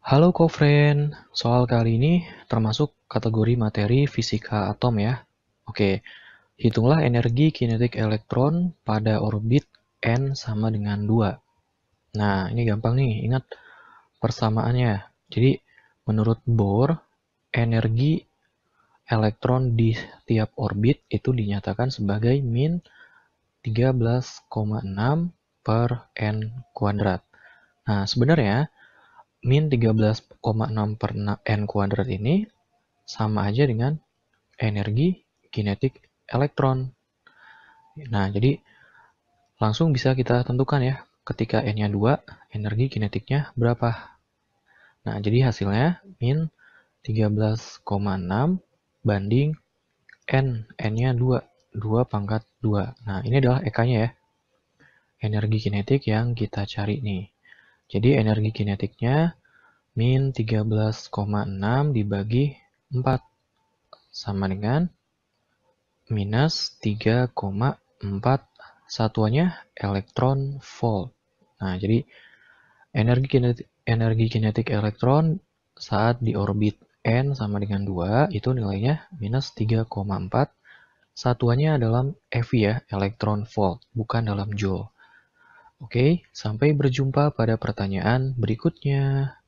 Halo friend, soal kali ini termasuk kategori materi fisika atom ya. Oke, hitunglah energi kinetik elektron pada orbit n sama dengan 2. Nah, ini gampang nih, ingat persamaannya. Jadi, menurut Bohr, energi elektron di tiap orbit itu dinyatakan sebagai min 13,6 per n kuadrat. Nah, sebenarnya min 13,6 per n kuadrat ini sama aja dengan energi kinetik elektron. Nah, jadi langsung bisa kita tentukan ya, ketika n-nya 2, energi kinetiknya berapa. Nah, jadi hasilnya min 13,6 banding n, n-nya 2, 2 pangkat 2. Nah, ini adalah EK-nya ya, energi kinetik yang kita cari nih. Jadi energi kinetiknya min 13,6 dibagi 4 sama dengan minus 3,4 satuannya elektron volt. Nah, jadi energi kinetik, energi kinetik elektron saat di orbit N sama dengan 2 itu nilainya minus 3,4 satuannya dalam EV ya, elektron volt, bukan dalam joule. Oke, sampai berjumpa pada pertanyaan berikutnya.